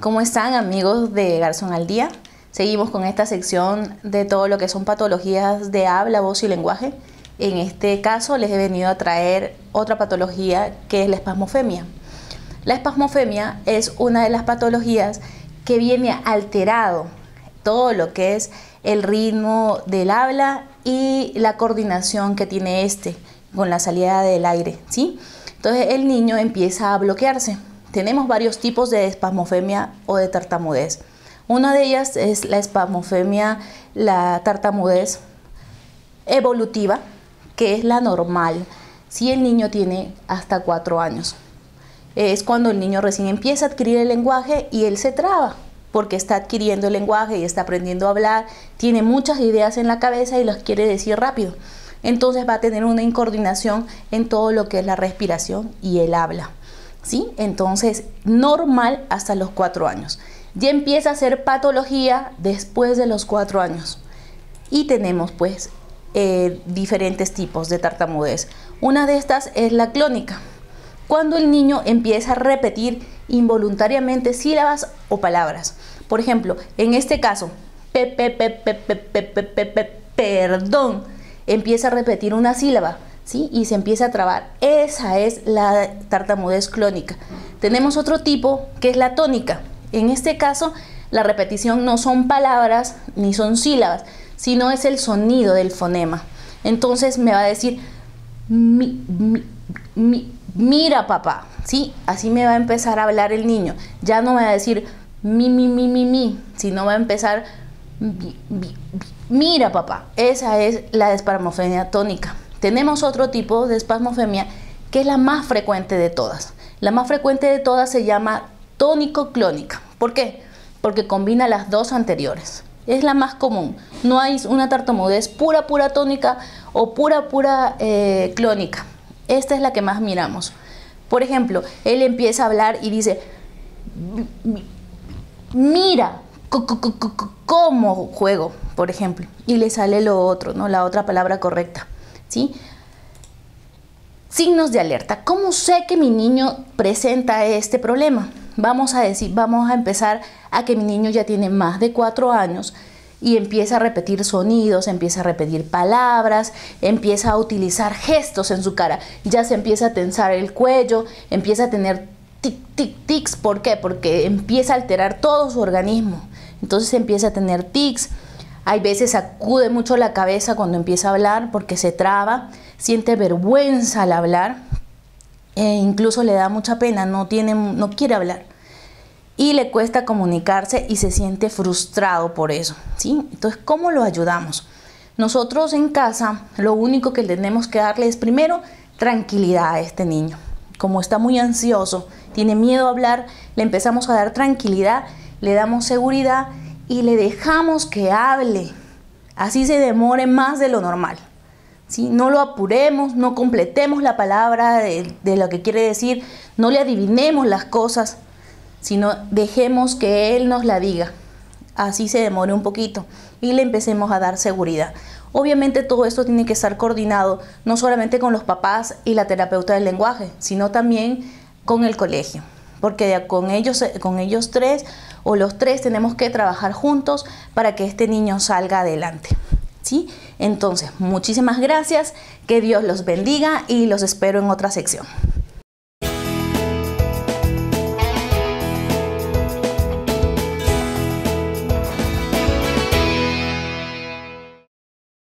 ¿Cómo están amigos de Garzón al Día? Seguimos con esta sección de todo lo que son patologías de habla, voz y lenguaje. En este caso les he venido a traer otra patología que es la espasmofemia. La espasmofemia es una de las patologías que viene alterado todo lo que es el ritmo del habla y la coordinación que tiene este con la salida del aire, ¿sí? Entonces el niño empieza a bloquearse, tenemos varios tipos de espasmofemia o de tartamudez. Una de ellas es la espasmofemia, la tartamudez evolutiva, que es la normal, si el niño tiene hasta cuatro años. Es cuando el niño recién empieza a adquirir el lenguaje y él se traba, porque está adquiriendo el lenguaje y está aprendiendo a hablar, tiene muchas ideas en la cabeza y las quiere decir rápido. Entonces va a tener una incoordinación en todo lo que es la respiración y el habla. ¿sí? Entonces, normal hasta los cuatro años. Ya empieza a ser patología después de los cuatro años. Y tenemos pues eh, diferentes tipos de tartamudez. Una de estas es la clónica, cuando el niño empieza a repetir involuntariamente sílabas o palabras. Por ejemplo, en este caso, pe, pe, pe, perdón, empieza a repetir una sílaba y se empieza a trabar. Esa es la tartamudez clónica. Tenemos otro tipo que es la tónica. En este caso, la repetición no son palabras ni son sílabas, sino es el sonido del fonema. Entonces me va a decir, mira papá, ¿sí? Así me va a empezar a hablar el niño. Ya no me va a decir, mi, mi, mi, mi, mi, sino va a empezar, mira papá. Esa es la desparmofenia tónica. Tenemos otro tipo de espasmofemia que es la más frecuente de todas. La más frecuente de todas se llama tónico-clónica. ¿Por qué? Porque combina las dos anteriores. Es la más común. No hay una tartamudez pura, pura tónica o pura, pura eh, clónica. Esta es la que más miramos. Por ejemplo, él empieza a hablar y dice, mira, cómo juego, por ejemplo. Y le sale lo otro, ¿no? La otra palabra correcta. ¿sí? Signos de alerta. ¿Cómo sé que mi niño presenta este problema? Vamos a decir, vamos a empezar a que mi niño ya tiene más de cuatro años y empieza a repetir sonidos, empieza a repetir palabras, empieza a utilizar gestos en su cara, ya se empieza a tensar el cuello, empieza a tener tic, tic, tics. ¿Por qué? Porque empieza a alterar todo su organismo. Entonces empieza a tener tics, hay veces sacude mucho la cabeza cuando empieza a hablar porque se traba, siente vergüenza al hablar e incluso le da mucha pena, no, tiene, no quiere hablar y le cuesta comunicarse y se siente frustrado por eso. ¿sí? Entonces, ¿cómo lo ayudamos? Nosotros en casa lo único que tenemos que darle es primero tranquilidad a este niño. Como está muy ansioso, tiene miedo a hablar, le empezamos a dar tranquilidad, le damos seguridad y le dejamos que hable. Así se demore más de lo normal. ¿Sí? No lo apuremos, no completemos la palabra de, de, lo que quiere decir, no le adivinemos las cosas, sino dejemos que Él nos la diga. Así se demore un poquito y le empecemos a dar seguridad. Obviamente todo esto tiene que estar coordinado no solamente con los papás y la terapeuta del lenguaje, sino también con el colegio porque con ellos, eh, con ellos tres o los tres tenemos que trabajar juntos para que este niño salga adelante. ¿Sí? Entonces, muchísimas gracias, que Dios los bendiga y los espero en otra sección.